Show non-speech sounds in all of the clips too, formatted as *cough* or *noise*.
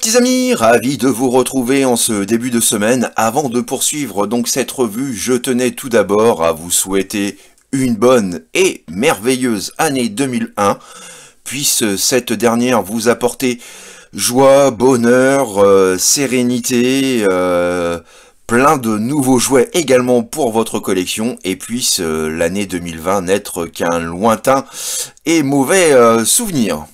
petits amis, ravi de vous retrouver en ce début de semaine. Avant de poursuivre donc cette revue, je tenais tout d'abord à vous souhaiter une bonne et merveilleuse année 2001, puisse cette dernière vous apporter joie, bonheur, euh, sérénité, euh, plein de nouveaux jouets également pour votre collection et puisse euh, l'année 2020 n'être qu'un lointain et mauvais souvenir.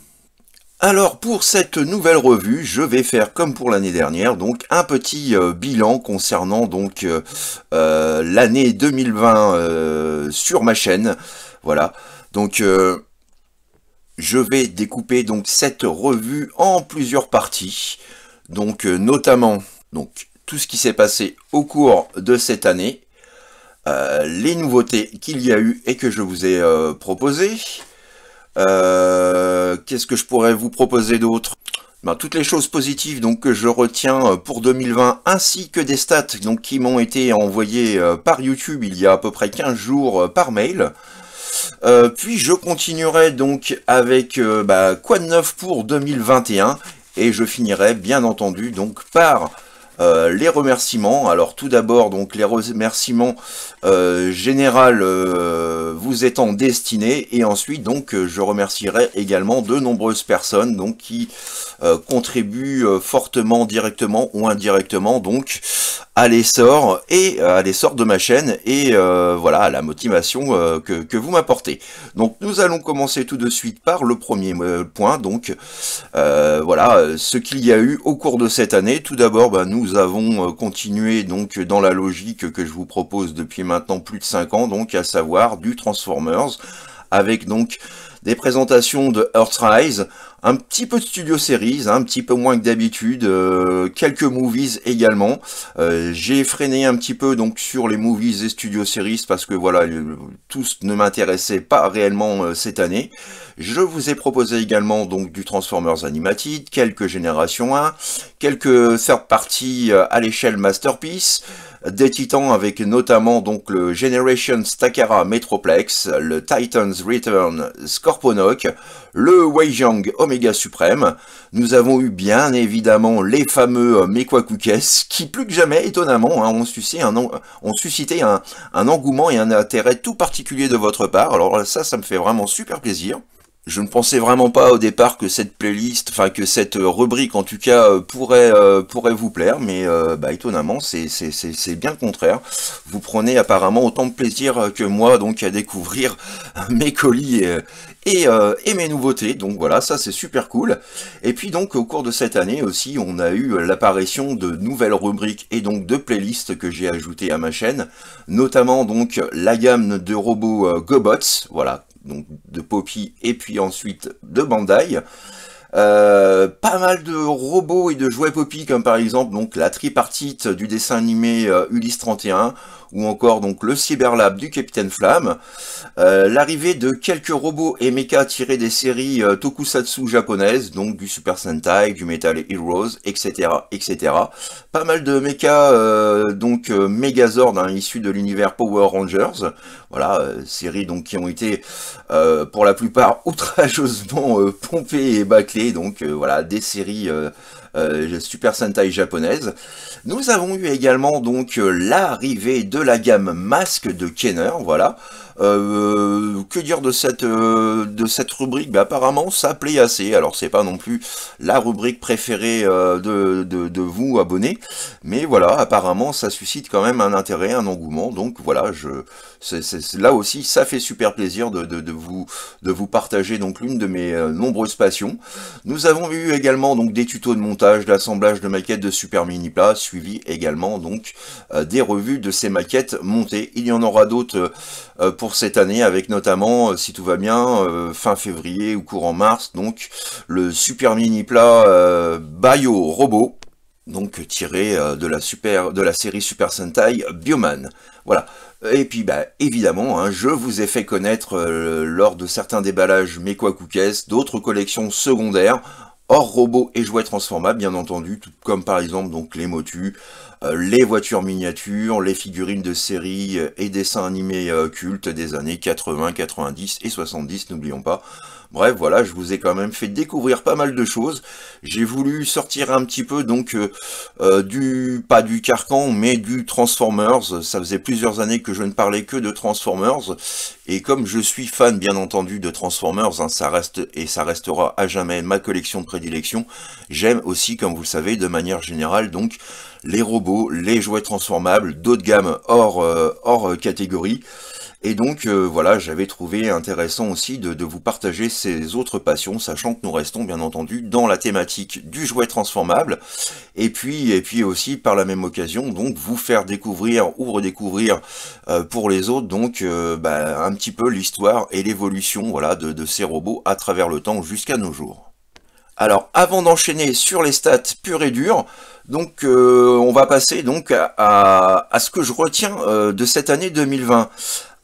Alors pour cette nouvelle revue, je vais faire comme pour l'année dernière, donc un petit euh, bilan concernant donc euh, euh, l'année 2020 sur ma chaîne. Voilà, donc je vais découper donc cette revue en plusieurs parties, donc notamment donc tout ce qui s'est passé au cours de cette année, les nouveautés qu'il y a eu et que je vous ai proposées. Euh, qu'est-ce que je pourrais vous proposer d'autre ben, toutes les choses positives donc que je retiens euh, pour 2020 ainsi que des stats donc qui m'ont été envoyées euh, par YouTube il y a à peu près 15 jours par mail. puis je continuerai donc avec bah, quoi de neuf pour 2021 et je finirai bien entendu donc par euh, les remerciements. Alors tout d'abord, donc les remerciements euh, général euh, vous étant destinés, et ensuite donc euh, je remercierai également de nombreuses personnes donc qui contribuent fortement, directement ou indirectement donc à l'essor et euh, à l'essor de ma chaîne et euh, voilà à la motivation euh, que, que, vous m'apportez. Donc nous allons commencer tout de suite par le premier point, donc voilà ce qu'il y a eu au cours de cette année. Tout d'abord, ben, nous avons continué donc dans la logique que je vous propose depuis maintenant plus de 5 ans, donc à savoir du Transformers avec donc des présentations de Earthrise, un petit peu de Studio Series, hein, un petit peu moins que d'habitude, euh, quelques movies également. Euh, j'ai freiné un petit peu donc sur les movies et Studio Series parce que voilà, tous ne m'intéressaient pas réellement euh, cette année. Je vous ai proposé également donc du Transformers Animated, quelques Générations 1, quelques third parties à l'échelle Masterpiece, des titans avec notamment donc le Generation Takara Metroplex, le Titan's Return Scorponok, le Weijiang Omega Supreme. Nous avons eu bien évidemment les fameux euh, Mekwakukes qui plus que jamais étonnamment hein, ont, suscité un engouement et un intérêt tout particulier de votre part. Alors ça, ça me fait vraiment super plaisir je ne pensais vraiment pas au départ que cette playlist, enfin que cette euh, rubrique en tout cas euh, pourrait euh, pourrait vous plaire, mais bah, étonnamment c'est c'est bien le contraire. Vous prenez apparemment autant de plaisir que moi donc à découvrir mes colis et, et mes nouveautés. Donc voilà, ça c'est super cool. Et puis donc au cours de cette année aussi, on a eu l'apparition de nouvelles rubriques et donc de playlists que j'ai ajoutées à ma chaîne, notamment donc la gamme de robots GoBots, voilà donc de Poppy et puis ensuite de Bandai. Euh, pas mal de robots et de jouets Poppy, comme par exemple donc la tripartite du dessin animé euh, Ulysse 31, ou encore donc le Cyberlab du Capitaine Flamme, euh, l'arrivée de quelques robots et mechas tirés des séries euh, tokusatsu japonaises, donc du Super Sentai, du Metal Heroes, etc. etc. Pas mal de mechas, euh, donc Megazord, issu hein, issus de l'univers Power Rangers, voilà, séries donc qui ont été pour la plupart *laughs* outrageusement pompées et bâclées, donc voilà, des séries euh, Super Sentai japonaise. Nous avons eu également donc euh, l'arrivée de la gamme masque de Kenner, voilà. Euh, que dire de cette, euh, de cette rubrique ben, Apparemment, ça plaît assez. Alors, c'est pas non plus la rubrique préférée euh, de, vous, abonnés. Mais voilà, apparemment, ça suscite quand même un intérêt, un engouement. Donc voilà, je, là aussi, ça fait super plaisir de, vous, de vous partager donc l'une de mes nombreuses passions. Nous avons eu également donc des tutos de montage, d'assemblage de maquettes de super mini plats, suivi également donc des revues de ces maquettes montées. Il y en aura d'autres pour cette année, avec notamment, euh, si tout va bien, euh, fin février ou courant mars, donc le super mini plat euh, Bio Robot, donc tiré de la super de la série Super Sentai Bioman. Voilà. Et puis bah évidemment, hein, je vous ai fait connaître lors de certains déballages mes Cookies, d'autres collections secondaires hors robots et jouets transformables bien entendu, tout comme par exemple donc les motus, euh, les voitures miniatures, les figurines de séries euh, et dessins animés euh, cultes des années 80, 90 et 70, n'oublions pas. Bref, voilà, je vous ai quand même fait découvrir pas mal de choses. J'ai voulu sortir un petit peu, donc, euh, euh, du, pas du carcan, mais du Transformers. Ça faisait plusieurs années que je ne parlais que de Transformers. Et comme je suis fan, bien entendu, de Transformers, hein, ça reste et ça restera à jamais ma collection de prédilection, j'aime aussi, comme vous le savez, de manière générale, donc, les robots, les jouets transformables, d'autres gammes hors, euh, hors catégorie. Et donc euh, voilà, j'avais trouvé intéressant aussi de, vous partager ces autres passions, sachant que nous restons bien entendu dans la thématique du jouet transformable. Et puis, et puis aussi par la même occasion, donc vous faire découvrir ou redécouvrir euh, pour les autres donc euh, bah, un petit peu l'histoire et l'évolution voilà, de, de ces robots à travers le temps jusqu'à nos jours. Alors avant d'enchaîner sur les stats pures et dures, donc euh, on va passer donc à, ce que je retiens euh, de cette année 2020.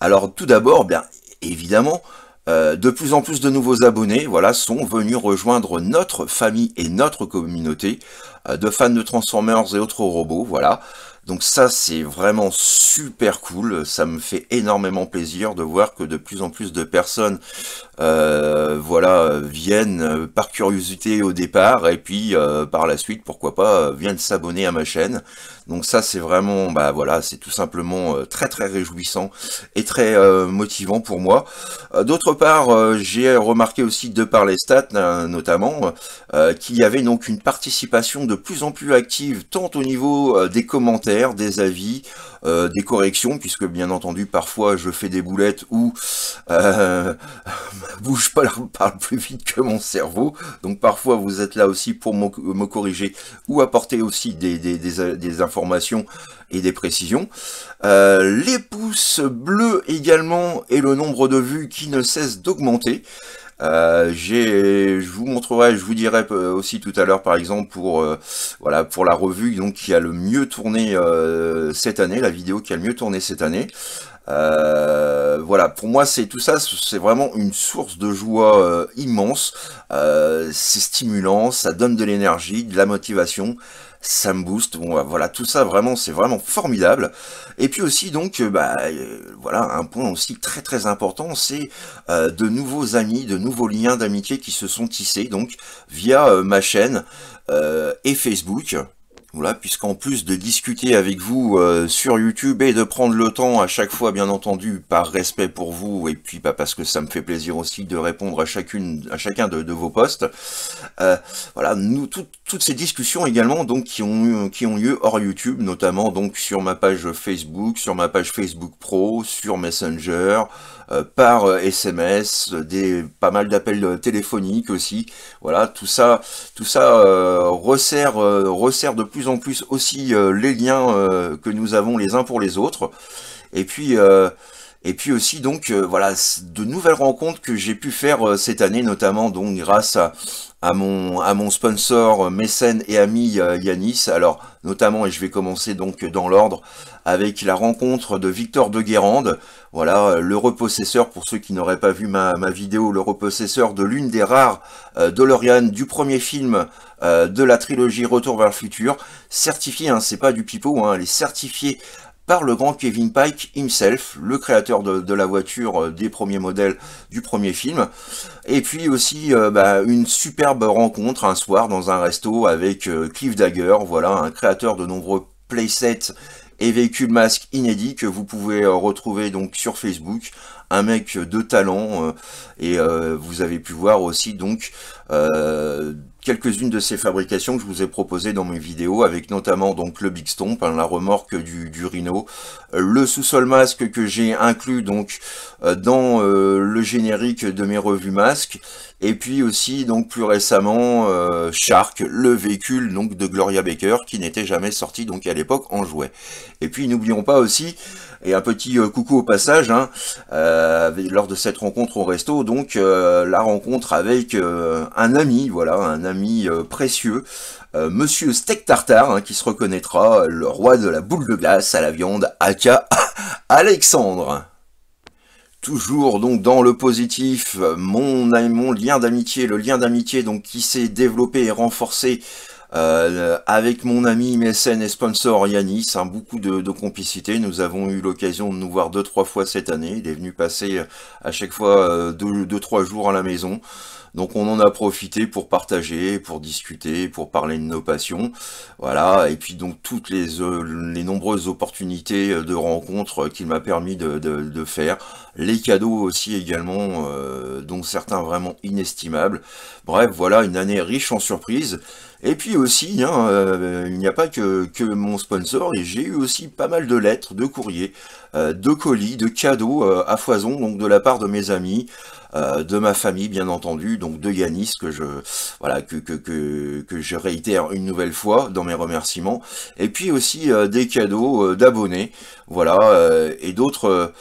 Alors tout d'abord, bien évidemment, euh, de plus en plus de nouveaux abonnés voilà, sont venus rejoindre notre famille et notre communauté de fans de Transformers et autres robots. Voilà. Donc ça, c'est vraiment super cool. Ça me fait énormément plaisir de voir que de plus en plus de personnes euh, voilà, viennent euh, par curiosité au départ et puis euh, par la suite, pourquoi pas, viennent s'abonner à ma chaîne. Donc ça, c'est vraiment, bah voilà, c'est tout simplement très très réjouissant et très motivant pour moi. D'autre part, j'ai remarqué aussi de par les stats notamment qu'il y avait donc une participation de plus en plus active tant au niveau des commentaires des avis, euh, des corrections, puisque bien entendu parfois je fais des boulettes ou euh, *laughs* bouge pas *laughs* parle plus vite que mon cerveau, donc parfois vous êtes là aussi pour me corriger ou apporter aussi des, informations et des précisions. Euh, les pouces bleus également et le nombre de vues qui ne cesse d'augmenter. Euh, je vous montrerai, je vous dirai euh, aussi tout à l'heure par exemple pour euh, voilà pour la revue donc qui a le mieux tourné cette année, la vidéo qui a le mieux tourné cette année. voilà, pour moi, c'est tout ça, c'est vraiment une source de joie immense. c'est stimulant, ça donne de l'énergie, de la motivation ça me booste. Bon, bah, voilà, tout ça vraiment, c'est vraiment formidable. Et puis aussi donc, euh, bah, euh, voilà, un point aussi très très important, c'est euh, de nouveaux amis, de nouveaux liens d'amitié qui se sont tissés donc via ma chaîne et Facebook. Voilà, puisqu'en plus de discuter avec vous euh, sur YouTube et de prendre le temps à chaque fois, bien entendu, par respect pour vous, et puis bah, parce que ça me fait plaisir aussi de répondre à chacune, à chacun de, vos posts, euh, voilà, nous toutes ces discussions également donc qui ont qui ont lieu hors YouTube, notamment donc sur ma page Facebook, sur ma page Facebook Pro, sur Messenger. Euh, par SMS, euh, des pas mal d'appels euh, téléphoniques aussi. Voilà, tout ça, tout ça resserre, resserre de plus en plus aussi les liens que nous avons les uns pour les autres. Et puis et puis aussi donc euh, voilà de nouvelles rencontres que j'ai pu faire euh, cette année, notamment donc grâce à, mon à mon sponsor euh, mécène et ami Yanis. Alors notamment et je vais commencer donc dans l'ordre avec la rencontre de Victor de Guérande, voilà le repossesseur pour ceux qui n'auraient pas vu ma, vidéo, le repossesseur de l'une des rares Dolorian du premier film de la trilogie Retour vers le futur, certifié, hein, c'est pas du pipeau, hein, elle est certifiée par le grand Kevin Pike himself, le créateur de, la voiture euh, des premiers modèles du premier film. Et puis aussi euh, bah, une superbe rencontre un soir dans un resto avec euh, Cliff Dagger, voilà, un créateur de nombreux playsets et véhicules masques inédits que vous pouvez retrouver donc sur Facebook. Un mec de talent et vous avez pu voir aussi donc quelques-unes de ces fabrications que je vous ai proposées dans mes vidéos, avec notamment donc le Big Stomp, hein, la remorque du, du Rhino, euh, le sous-sol masque que j'ai inclus donc euh, dans euh, le générique de mes revues masques, et puis aussi, donc plus récemment, euh, Shark, le véhicule donc de Gloria Baker, qui n'était jamais sorti donc à l'époque en jouet. Et puis n'oublions pas aussi, et un petit euh, coucou au passage, hein, euh, lors de cette rencontre au resto, donc la rencontre avec un ami, voilà, un ami précieux, Monsieur Steak Tartare, hein, qui se reconnaîtra, le roi de la boule de glace à la viande, aka *laughs* Alexandre. Toujours donc dans le positif, mon, mon lien d'amitié, le lien d'amitié donc qui s'est développé et renforcé euh, avec mon ami mécène et sponsor Yanis, hein, beaucoup de, complicité. Nous avons eu l'occasion de nous voir deux trois fois cette année. Il est venu passer euh, à chaque fois euh, deux, deux trois jours à la maison. Donc on en a profité pour partager, pour discuter, pour parler de nos passions. Voilà, et puis donc toutes les, euh, les nombreuses opportunités euh, de rencontres euh, qu'il m'a permis de, faire. Les cadeaux aussi également, donc dont certains vraiment inestimables. Bref, voilà une année riche en surprises. Et puis aussi, hein, euh, il n'y a pas que, mon sponsor, et j'ai eu aussi pas mal de lettres, de courriers, euh, de colis, de cadeaux euh, à foison, donc de la part de mes amis, de ma famille bien entendu, donc de Yanis que je voilà que, que, que, que, je réitère une nouvelle fois dans mes remerciements, et puis aussi des cadeaux d'abonnés, voilà, et d'autres.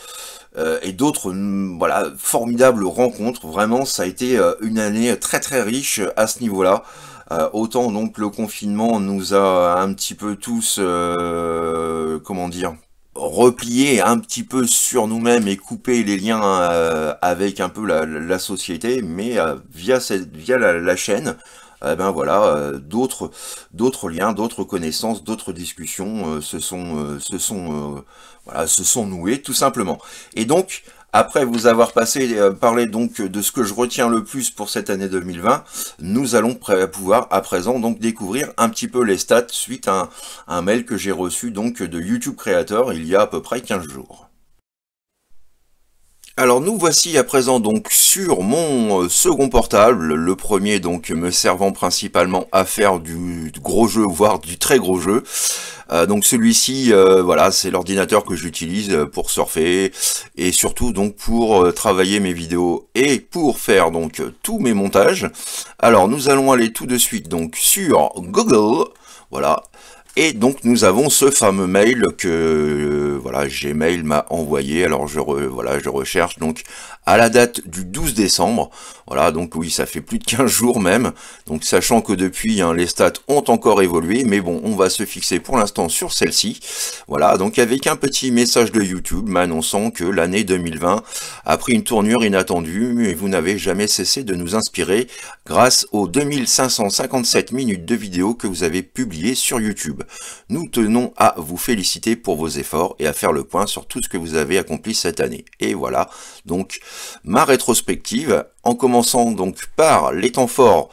et d'autres mm, voilà formidables rencontres vraiment ça a été une année très très riche à ce niveau là euh, autant donc le confinement nous a un petit peu tous, euh, comment dire, replié un petit peu sur nous-mêmes et coupé les liens euh, avec un peu la, société, mais via, cette, via la, chaîne, eh ben voilà, d'autres, d'autres liens, d'autres connaissances, d'autres discussions se sont, se sont, se sont nouées tout simplement. Et donc après vous avoir passé, euh, parlé donc de ce que je retiens le plus pour cette année 2020, nous allons pouvoir à présent donc découvrir un petit peu les stats suite à un, mail que j'ai reçu donc de YouTube Creator il y a à peu près 15 jours. Alors nous voici à présent donc sur mon euh, second portable, le premier donc me servant principalement à faire du gros jeu, voire du très gros jeu. Euh, donc celui-ci, euh, voilà, c'est l'ordinateur que j'utilise pour surfer et surtout donc pour travailler mes vidéos et pour faire donc tous mes montages. Alors nous allons aller tout de suite donc sur Google, voilà, et donc nous avons ce fameux mail que euh, voilà Gmail m'a envoyé. Alors je voilà je recherche donc à la date du 12 décembre. Voilà, donc oui, ça fait plus de 15 jours même. Donc sachant que depuis, hein, les stats ont encore évolué, mais bon, on va se fixer pour l'instant sur celle-ci. Voilà, donc avec un petit message de YouTube m'annonçant que l'année 2020 a pris une tournure inattendue, mais vous n'avez jamais cessé de nous inspirer grâce aux 2557 minutes de vidéos que vous avez publiées sur YouTube. Nous tenons à vous féliciter pour vos efforts et à faire le point sur tout ce que vous avez accompli cette année. Et voilà, donc ma rétrospective en commençant donc par les temps forts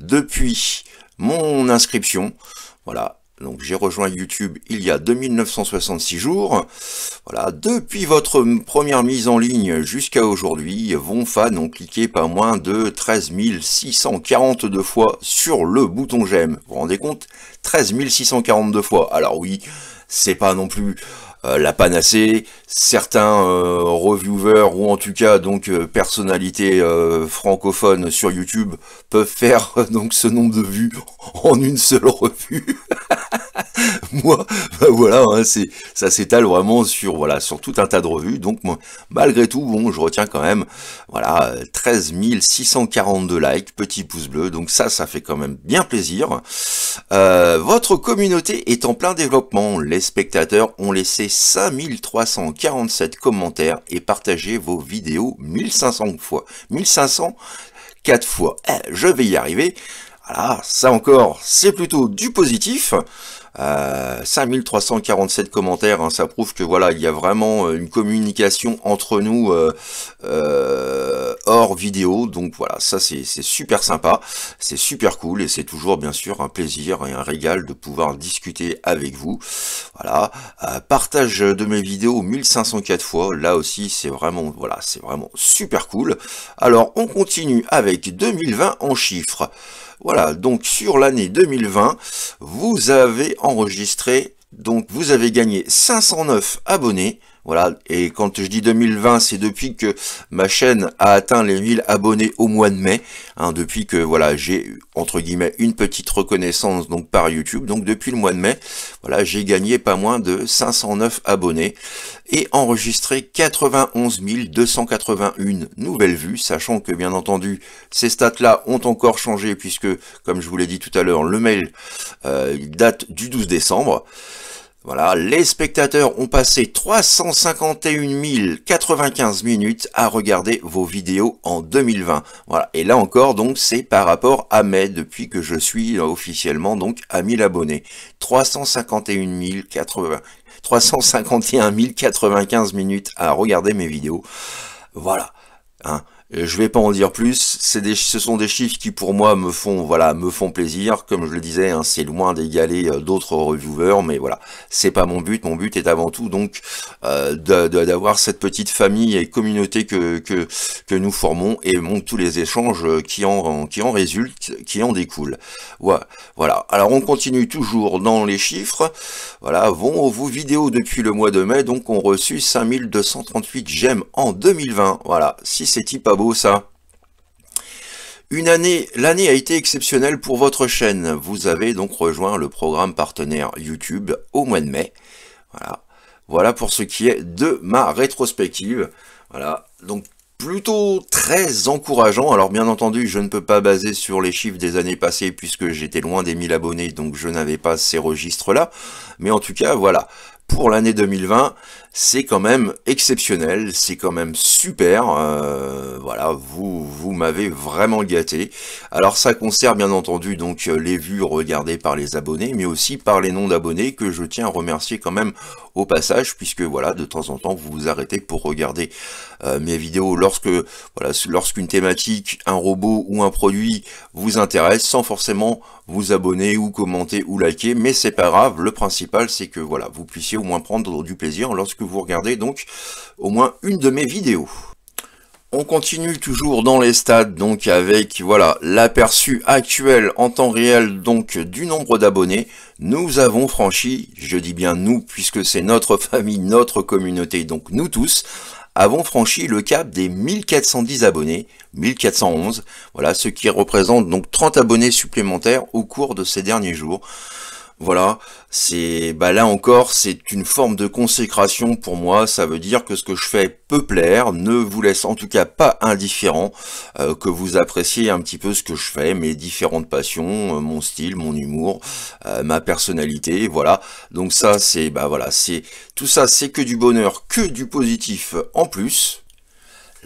depuis mon inscription. Voilà, donc j'ai rejoint YouTube il y a 2966 jours. Voilà, depuis votre première mise en ligne jusqu'à aujourd'hui, vos fans ont cliqué pas moins de 13 642 fois sur le bouton j'aime. Vous vous rendez compte 13 642 fois. Alors oui, c'est pas non plus euh, la panacée. Certains euh, reviewers ou en tout cas donc euh, personnalités francophones sur YouTube peuvent faire *laughs* donc ce nombre de vues en une seule revue. *laughs* *laughs* moi, bah, voilà, hein, c'est ça s'étale vraiment sur voilà sur tout un tas de revues. Donc malgré tout, bon, je retiens quand même voilà 13 642 likes, petit pouce bleu. Donc ça, ça fait quand même bien plaisir. Euh, votre communauté est en plein développement. Les spectateurs ont laissé 5347 commentaires et partagé vos vidéos 1500 fois, 1500 4 fois. Eh, je vais y arriver. Voilà, ça encore, c'est plutôt du positif. 5347 euh, commentaires, hein, ça prouve que voilà, il y a vraiment euh, une communication entre nous euh, hors vidéo, donc voilà, ça c'est super sympa, c'est super cool et c'est toujours bien sûr un plaisir et un régal de pouvoir discuter avec vous. Voilà, partage de mes vidéos 1504 fois, là aussi c'est vraiment voilà, c'est vraiment super cool. Alors on continue avec 2020 en chiffres. Voilà, donc sur l'année 2020, vous avez enregistré, donc vous avez gagné 509 abonnés voilà, et quand je dis 2020, c'est depuis que ma chaîne a atteint les 1000 abonnés au mois de mai, hein, depuis que voilà j'ai entre guillemets une petite reconnaissance donc par YouTube, donc depuis le mois de mai, voilà j'ai gagné pas moins de 509 abonnés et enregistré 91 281 nouvelles vues, sachant que bien entendu ces stats-là ont encore changé puisque comme je vous l'ai dit tout à l'heure, le mail euh, date du 12 décembre. Voilà, les spectateurs ont passé 351 095 minutes à regarder vos vidéos en 2020. Voilà, et là encore, donc, c'est par rapport à mai, depuis que je suis euh, officiellement, donc, à 1000 abonnés. 351 080, 351 095 minutes à regarder mes vidéos. Voilà. Hein. Euh, je vais pas en dire plus. C'est ce sont des chiffres qui pour moi me font, voilà, me font plaisir. Comme je le disais, hein, c'est loin d'égaler euh, d'autres reviewers, mais voilà, c'est pas mon but. Mon but est avant tout donc euh, d'avoir cette petite famille et communauté que, que, nous formons et montre tous les échanges qui en qui en résultent, qui en découlent. Voilà. Alors on continue toujours dans les chiffres. Voilà, vont vos vidéos depuis le mois de mai donc on reçu 5238 j'aime en 2020. Voilà, si c'est type à ça une année, l'année a été exceptionnelle pour votre chaîne. Vous avez donc rejoint le programme partenaire YouTube au mois de mai. Voilà. Voilà pour ce qui est de ma rétrospective. Voilà. Donc, plutôt très encourageant. Alors, bien entendu, je ne peux pas baser sur les chiffres des années passées puisque j'étais loin des 1000 abonnés, donc je n'avais pas ces registres-là. Mais en tout cas, voilà. Pour l'année 2020, c'est quand même exceptionnel, c'est quand même super, euh, voilà, vous, vous m'avez vraiment gâté. Alors ça concerne bien entendu donc euh, les vues regardées par les abonnés, mais aussi par les non-abonnés que je tiens à remercier quand même au passage, puisque voilà, de temps en temps vous vous arrêtez pour regarder euh, mes vidéos lorsque voilà, lorsqu'une thématique, un robot ou un produit vous intéresse, sans forcément vous abonner ou commenter ou liker, mais c'est pas grave, le principal c'est que voilà, vous puissiez au moins prendre du plaisir lorsque vous regardez donc au moins une de mes vidéos. On continue toujours dans les stades donc avec voilà l'aperçu actuel en temps réel donc du nombre d'abonnés. Nous avons franchi, je dis bien nous puisque c'est notre *laughs* famille, notre communauté, donc nous tous, avons franchi le cap des 1410 abonnés, 1411, voilà ce qui représente donc 30 abonnés supplémentaires au cours de ces derniers jours. Voilà, c'est bah là encore, c'est une forme de consécration pour moi, ça veut dire que ce que je fais peut plaire, ne vous laisse en tout cas pas indifférent, euh, que vous appréciez un petit peu ce que je fais, mes différentes passions, euh, mon style, mon humour, euh, ma personnalité, voilà. Donc ça c'est bah voilà, c'est tout ça c'est que du bonheur, que du positif en plus.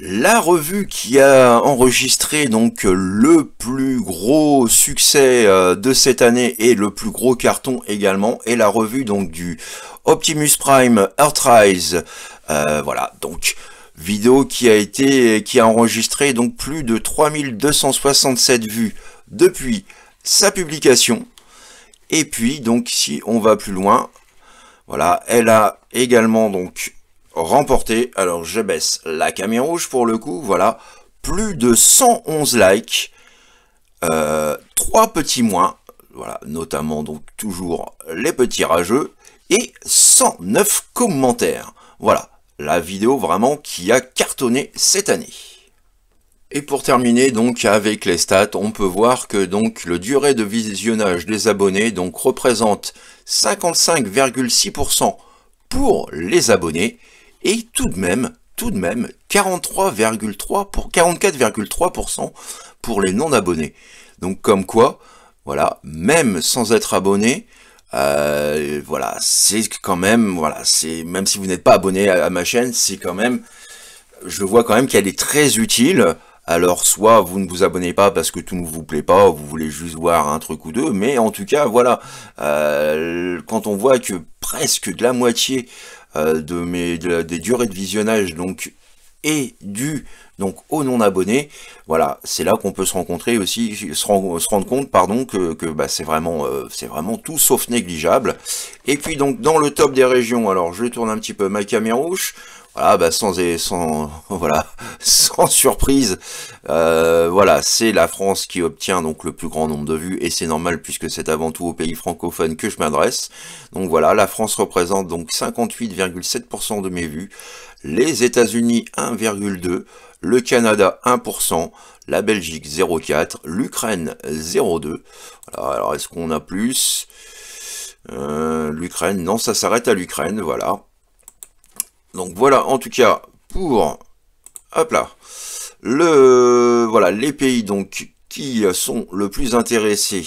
La revue qui a enregistré donc le plus gros succès euh, de cette année et le plus gros carton également est la revue donc du Optimus Prime Earthrise. Euh, voilà donc vidéo qui a été qui a enregistré donc plus de 3267 vues depuis sa publication. Et puis donc si on va plus loin, voilà, elle a également donc remporté. Alors je baisse la caméra rouge pour le coup, voilà, plus de 111 likes, 3 euh, petits moins, voilà, notamment donc toujours les petits rageux, et 109 commentaires. Voilà, la vidéo vraiment qui a cartonné cette année. Et pour terminer donc avec les stats, on peut voir que donc le durée de visionnage des abonnés donc représente 55,6% pour les abonnés et tout de même, tout de même 43,3 pour 44,3% pour les non-abonnés. Donc comme quoi, voilà, même sans être abonné, euh, voilà, c'est quand même, voilà, c'est même si vous n'êtes pas abonné à, ma chaîne, c'est quand même, je vois quand même qu'elle est très utile. Alors soit vous ne vous abonnez pas parce que tout ne vous plaît pas, vous voulez juste voir un truc ou deux, mais en tout cas voilà, euh, quand on voit que presque de la moitié euh, de mes, des durées de visionnage donc et du donc au non-abonnés. Voilà, c'est là qu'on peut se rencontrer aussi, se, se rendre compte pardon que, bah, c'est vraiment euh, c'est vraiment tout sauf négligeable. Et puis donc dans le top des régions, alors je tourne un petit peu ma caméra rouge. Voilà, bah sans, sans, *laughs* voilà, sans surprise, euh, voilà, c'est la France qui obtient donc le plus grand nombre de vues et c'est normal puisque c'est avant tout aux pays francophones que je m'adresse. Donc voilà, la France représente donc 58,7% de mes vues, les États-Unis 1,2, le Canada 1%, la Belgique 0,4, l'Ukraine 0,2. alors est-ce qu'on a plus euh, L'Ukraine, non, ça s'arrête à l'Ukraine, voilà. Donc voilà en tout cas pour hop là, le, voilà, les pays donc qui sont le plus intéressés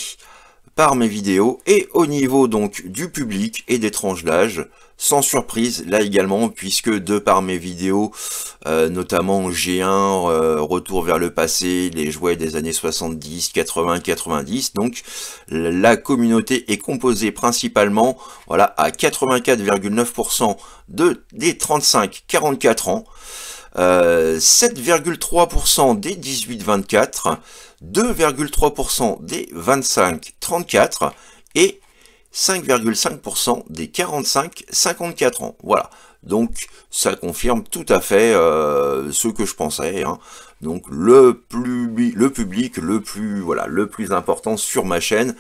par mes vidéos et au niveau donc du public et des tranches d'âge, sans surprise, là également, puisque de par mes vidéos, euh, notamment G1, euh, Retour vers le passé, les jouets des années 70, 80, 90, donc la communauté est composée principalement voilà, à 84,9% de, des 35-44 ans, euh, 7,3% des 18-24, 2,3% des 25-34, et 5,5% des 45-54 ans. Voilà. Donc ça confirme tout à fait euh, ce que je pensais. Hein. Donc le, le public le plus, voilà, le plus important sur ma chaîne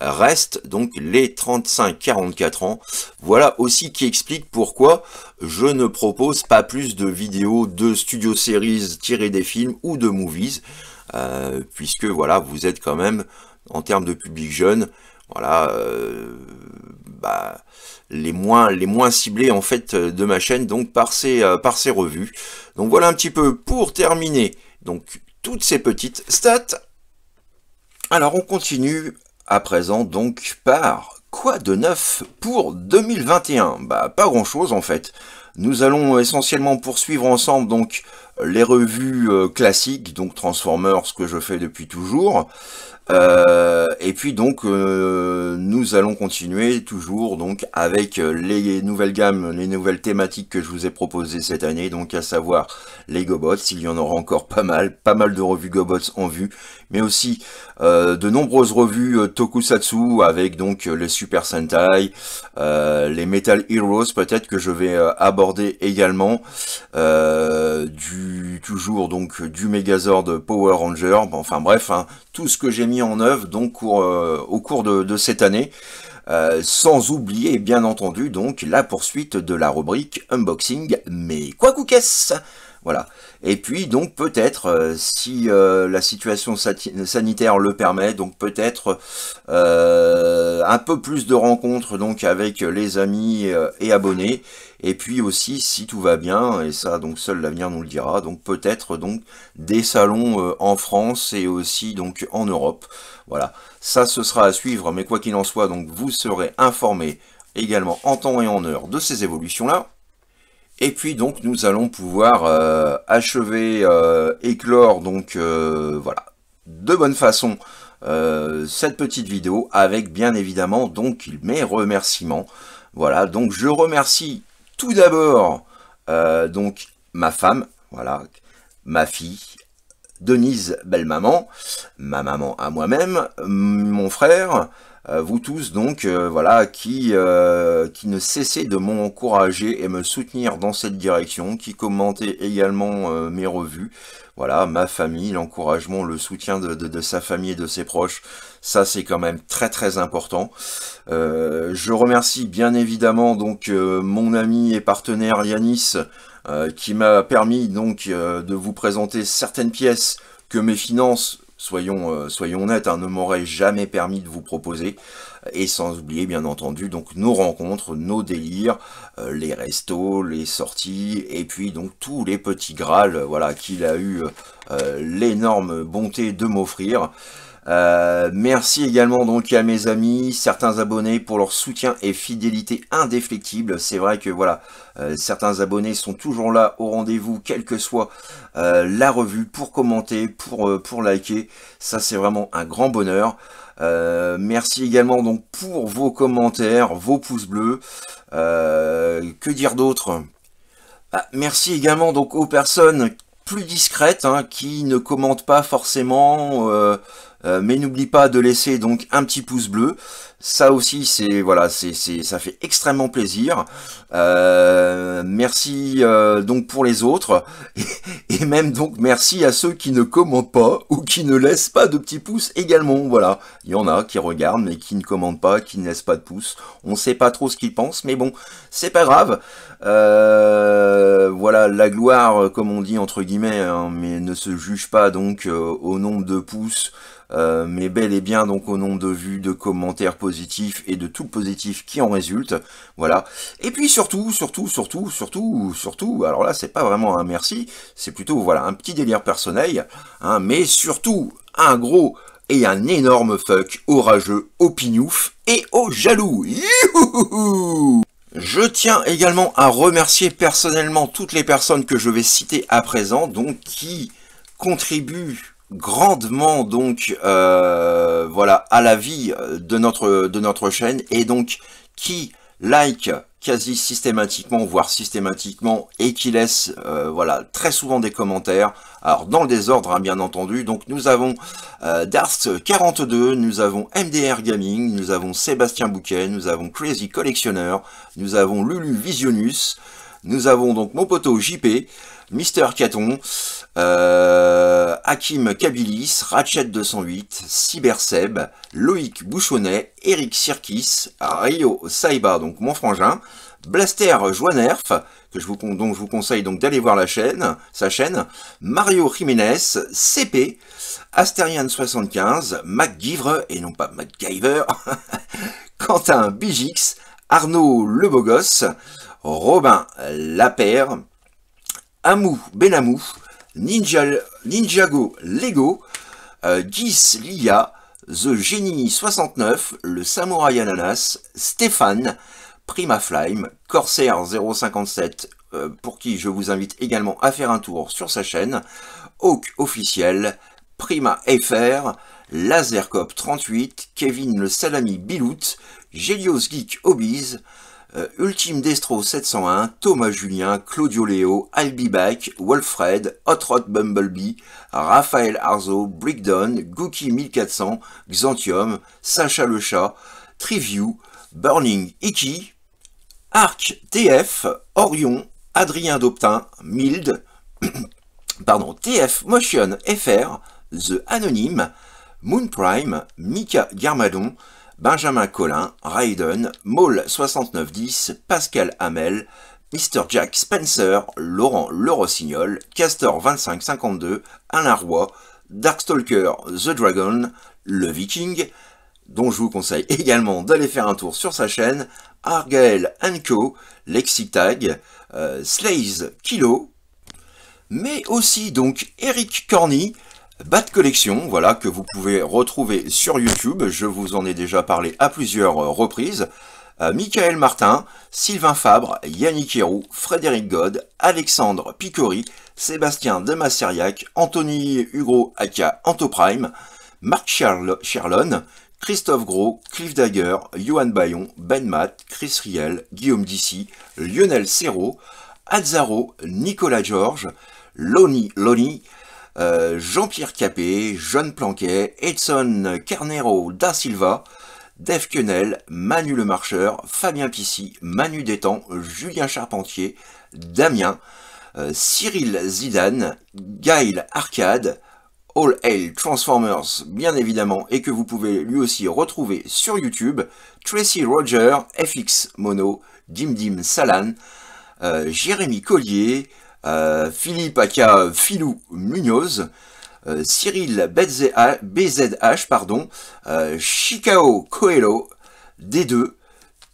reste donc les 35-44 ans. Voilà aussi qui explique pourquoi je ne propose pas plus de vidéos de studio series tirées des films ou de movies, euh, puisque voilà, vous êtes quand même, en termes de public jeune, voilà, euh, bah, les moins les moins ciblés en fait euh, de ma chaîne donc par ces euh, par ces revues. Donc voilà un petit peu pour terminer donc toutes ces petites stats. Alors on continue à présent donc par quoi de neuf pour 2021 Bah pas grand chose en fait. Nous allons essentiellement poursuivre ensemble donc les revues classiques, donc Transformers, ce que je fais depuis toujours, euh, et puis donc euh, nous allons continuer toujours donc avec euh, les nouvelles gammes, les nouvelles thématiques que je vous ai proposées cette année, donc à savoir les GoBots, il y en aura encore pas mal, pas mal de revues GoBots en vue, mais aussi de nombreuses revues Tokusatsu avec donc les Super Sentai, les Metal Heroes peut-être que je vais aborder également, du toujours donc du Megazord Power Ranger, enfin bref, hein, tout ce que j'ai mis en œuvre donc euh, au cours de, cette année. Euh, sans oublier bien entendu donc la poursuite de la rubrique unboxing, mais quoi qu'est-ce voilà. Et puis donc peut-être, euh, si la situation sanitaire le permet, donc peut-être un peu plus de rencontres donc avec les amis et abonnés. Et puis aussi, si tout va bien, et ça donc seul l'avenir nous le dira, donc peut-être donc des salons euh, en France et aussi donc en Europe. Voilà, ça ce sera à suivre, mais quoi qu'il en soit, donc vous serez informés également en temps et en heure de ces évolutions-là. Et puis donc nous allons pouvoir euh, achever, éclore euh, donc voilà, de bonne façon cette petite vidéo avec bien évidemment donc mes remerciements. Voilà, donc je remercie tout d'abord euh, donc ma femme, voilà, ma fille, Denise, belle maman, ma maman à moi-même, mon frère, euh, vous tous donc euh, voilà qui, euh, qui ne cessez de m'encourager et me soutenir dans cette direction, qui commentez également mes revues. Voilà, ma famille, l'encouragement, le soutien de, sa famille et de ses proches, ça c'est quand même très très important. je remercie bien évidemment donc mon ami et partenaire Yanis qui m'a permis donc de vous présenter certaines pièces que mes finances Soyons, euh, soyons honnêtes, un hein, ne m'aurait jamais permis de vous proposer. Et sans oublier, bien entendu, donc nos rencontres, nos délires, euh, les restos, les sorties, et puis donc tous les petits Graals, euh, voilà, qu'il a eu l'énorme bonté de m'offrir. Euh, merci également donc à mes amis, certains abonnés pour leur soutien et fidélité indéflectible. C'est vrai que voilà, euh, certains abonnés sont toujours là au rendez-vous, quelle que soit euh, la revue, pour commenter, pour, pour liker. Ça c'est vraiment un grand bonheur. merci également donc pour vos commentaires, vos pouces bleus. que dire d'autre ah, Merci également donc aux personnes plus discrètes hein, qui ne commentent pas forcément euh, mais n'oublie pas de laisser donc un petit pouce bleu. Ça aussi, c'est voilà, c'est ça fait extrêmement plaisir. Euh, merci euh, donc pour les autres et, même donc merci à ceux qui ne commentent pas ou qui ne laissent pas de petits pouces également. Voilà, il y en a qui regardent mais qui ne commentent pas, qui ne laissent pas de pouces. On ne sait pas trop ce qu'ils pensent, mais bon, c'est pas grave. Euh, voilà, la gloire, comme on dit entre guillemets, hein, mais ne se juge pas donc au nombre de pouces, mais bel et bien donc au nombre de vues, de commentaires positifs et de tout positif qui en résulte. Voilà. Et puis surtout, surtout, surtout, surtout, surtout, alors là, c'est pas vraiment un merci, c'est plutôt, voilà, un petit délire personnel, hein, mais surtout, un gros et un énorme fuck orageux au pignouf et au jaloux. je tiens également à remercier personnellement toutes les personnes que je vais citer à présent, donc qui contribuent grandement donc euh, voilà à la vie de notre de notre chaîne et donc qui like quasi systématiquement voire systématiquement et qui laisse euh, voilà très souvent des commentaires alors dans le désordre hein, bien entendu donc nous avons euh, Darst 42 nous avons MDR Gaming nous avons Sébastien Bouquet nous avons Crazy Collectionneur nous avons Lulu Visionus, nous avons donc mon poteau JP Mister Caton, euh, Hakim Kabilis, Ratchet208, Cyberseb, Loïc Bouchonnet, Eric Sirkis, Rio Saiba, donc mon frangin, Blaster Joanerf, que je vous, dont je vous conseille donc d'aller voir la chaîne, sa chaîne, Mario Jiménez, CP, Asterian75, McGivre et non pas MacGyver, *laughs* Quentin Bijix, Arnaud Le Robin Lapère, Amou Benamou, Ninjago Lego, euh, Gis Lia, The Genie 69, Le Samouraï Ananas, Stéphane, Prima Flyme, Corsair 057, euh, pour qui je vous invite également à faire un tour sur sa chaîne, Hawk Officiel, Prima FR, Lasercop 38, Kevin le Salami Bilout, Gélios Geek Hobbies, euh, Ultime Destro 701, Thomas Julien, Claudio Leo, Back, Wolfred, Hot Rod Bumblebee, Raphaël Arzo, Brickdown, Gookie 1400, Xantium, Sacha le Chat, Triview, Burning Icky, Arc TF, Orion, Adrien Doptin, Mild, *coughs* pardon, TF Motion FR, The Anonyme, Moon Prime, Mika Garmadon, Benjamin Collin, Raiden, Maul 6910, Pascal Hamel, Mr. Jack Spencer, Laurent Le Rossignol, Castor 2552, Alain Roy, Darkstalker The Dragon, Le Viking, dont je vous conseille *laughs* également d'aller faire un tour sur sa chaîne, Argaël Co, Lexitag, euh, Slays Kilo, mais aussi donc Eric Corny, Bat Collection, voilà, que vous pouvez retrouver sur YouTube. Je vous en ai déjà parlé à plusieurs euh, reprises. Euh, Michael Martin, Sylvain Fabre, Yannick Héroux, Frédéric God, Alexandre Picori, Sébastien Demassériac, Anthony Hugo aka Antoprime, Marc Sherlon, Christophe Gros, Cliff Dagger, Johan Bayon, Ben Matt, Chris Riel, Guillaume Dissy, Lionel Serrault, Azzaro, Nicolas Georges, Loni Loni, euh, Jean-Pierre Capet, John Planquet, Edson Carnero da Silva, Dave Quenel, Manu Le Marcheur, Fabien Pissy, Manu Détang, Julien Charpentier, Damien, euh, Cyril Zidane, Gail Arcade, All Hail Transformers, bien évidemment, et que vous pouvez lui aussi retrouver sur YouTube, Tracy Roger, FX Mono, Dim Dim Salan, euh, Jérémy Collier, euh, Philippe Aka Filou Munoz, euh, Cyril BZH, BZH pardon, euh, Coelho, D2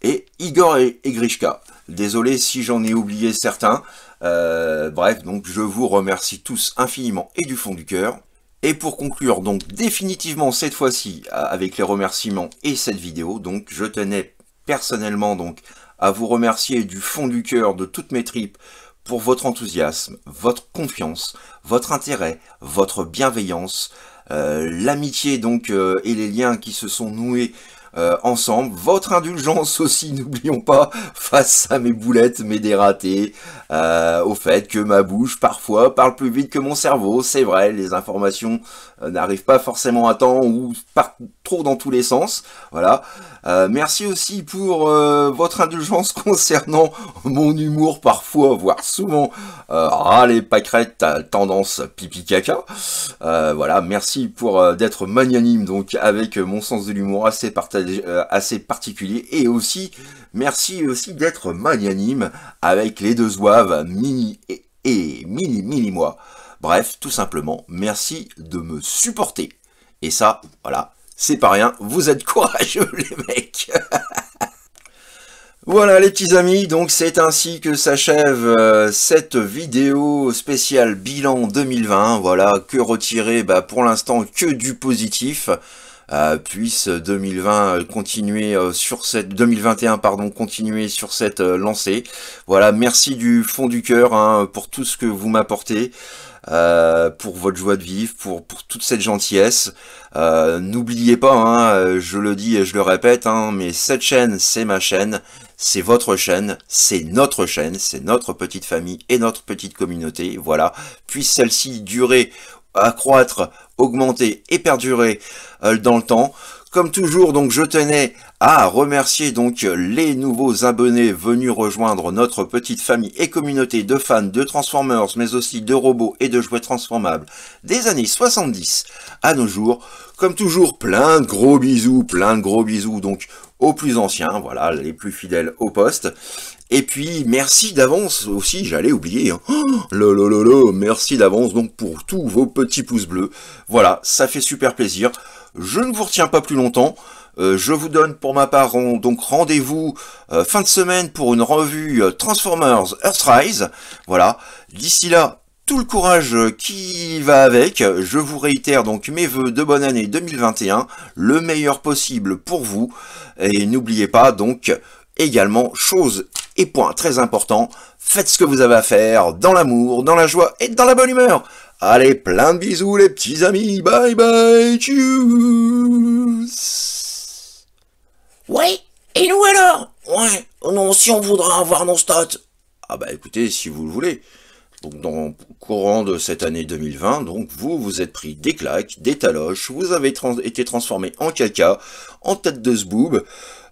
et Igor Egrishka. Désolé si j'en ai oublié certains. bref, donc je vous remercie tous infiniment et du fond du cœur. Et pour conclure donc définitivement cette fois-ci avec les remerciements et cette vidéo, donc je tenais personnellement donc à vous remercier du fond du cœur, de toutes mes tripes, pour votre enthousiasme, votre confiance, votre intérêt, votre bienveillance, euh, l'amitié donc euh, et les liens qui se sont noués euh, ensemble, votre indulgence *laughs* aussi, n'oublions pas, face à mes boulettes, mes dératés, au fait que ma bouche parfois parle plus vite que mon cerveau, c'est vrai, les informations n'arrivent pas forcément à temps ou par dans tous les sens. Voilà. Euh, merci aussi pour euh, votre indulgence *laughs* concernant mon humour parfois, voire souvent. Euh, ah, les tendance pipi caca. Euh, voilà, merci pour d'être magnanime donc avec mon sens de l'humour assez, particulier et aussi merci aussi d'être magnanime avec les deux oives mini et, et mini mini moi. Bref, tout simplement, merci de me supporter. Et ça, voilà, c'est pas rien, vous êtes courageux *laughs* les mecs Voilà les petits amis, donc c'est ainsi que s'achève euh, cette vidéo spéciale bilan 2020. Voilà, que retirer bah, pour l'instant que du positif. Euh, puisse 2020 euh, continuer euh, sur cette 2021 pardon continuer sur cette lancée. Voilà, merci du fond du cœur hein, pour tout ce que vous m'apportez. pour votre joie de vivre, pour, pour toute cette gentillesse. N'oubliez pas, hein, je le dis et je le répète, hein, mais cette chaîne, c'est ma chaîne, c'est votre chaîne, c'est notre chaîne, c'est notre petite famille et notre petite communauté. Voilà, puisse celle-ci durer accroître, augmenter et perdurer euh, dans le temps. Comme toujours, donc, je tenais à remercier donc les nouveaux abonnés venus rejoindre notre petite famille et communauté de fans de Transformers, mais aussi de robots et de jouets transformables des années 70 à nos jours. Comme toujours, plein de gros bisous, plein de gros bisous donc aux plus anciens, voilà, les plus fidèles au poste. Et puis, merci d'avance aussi, j'allais oublier. Hein. Oh, *gasps* merci d'avance donc pour tous vos petits pouces bleus. Voilà, ça fait super plaisir. Je ne vous retiens pas plus longtemps. Euh, je vous donne pour ma part donc rendez-vous euh, fin de semaine pour une revue euh, Transformers Earthrise. Voilà, d'ici là, tout le courage qui va avec. Je vous réitère donc mes voeux de bonne année 2021, le meilleur possible pour vous. Et n'oubliez pas donc également, chose et point très important, faites ce que vous avez à faire dans l'amour, dans la joie et dans la bonne humeur. Allez, plein de bisous les petits amis, bye bye, tchuss Ouais, et nous alors Ouais, non, si on voudra avoir nos stats. Ah bah écoutez, si vous le voulez. Donc dans courant de cette année 2020, donc vous vous êtes pris des claques, des taloches, vous avez été transformé en caca, en tête de zboob,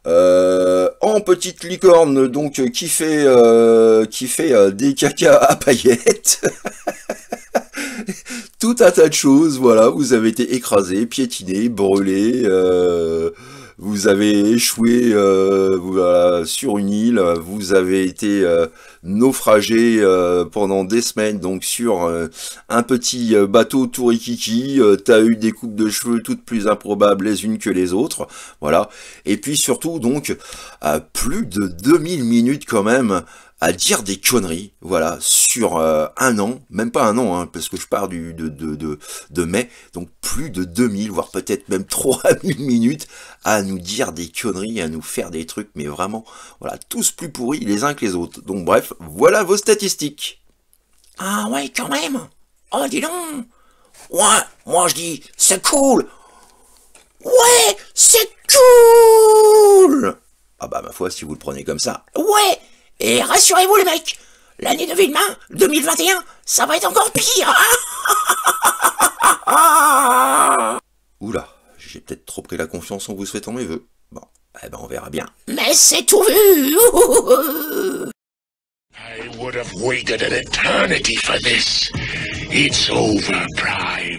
euh, en petite licorne, donc euh, qui fait, euh, qui fait des caca à paillettes. *laughs* Tout un tas de choses, voilà, vous avez été écrasé, piétiné, brûlé, vous avez échoué sur une île, vous avez été naufragé euh, pendant des semaines donc sur euh, un petit euh, bateau tourikiki, euh, t'as eu des coupes de cheveux toutes plus improbables les unes que les autres, voilà. Et puis surtout donc à plus de 2000 minutes quand même à dire des conneries, voilà, sur euh, un an, même pas un an, hein, parce que je pars du, de, mai, donc plus de 2000, voire peut-être même 3000 *laughs* minutes à nous dire des conneries, à nous faire des trucs, mais vraiment, voilà, tous plus pourris les uns que les autres. Donc bref, voilà vos statistiques. Ah ouais, quand même Oh, dis donc Ouais, moi je dis, c'est cool Ouais, c'est cool Ah bah ma foi, si vous le prenez comme ça. Ouais et rassurez-vous les mecs, l'année de Villemain, 2021, ça va être encore pire hein *laughs* Oula, j'ai peut-être trop pris la confiance en vous souhaitant mes vœux. Bon, eh ben on verra bien. Mais c'est tout vu I would have waited an eternity for this. It's over,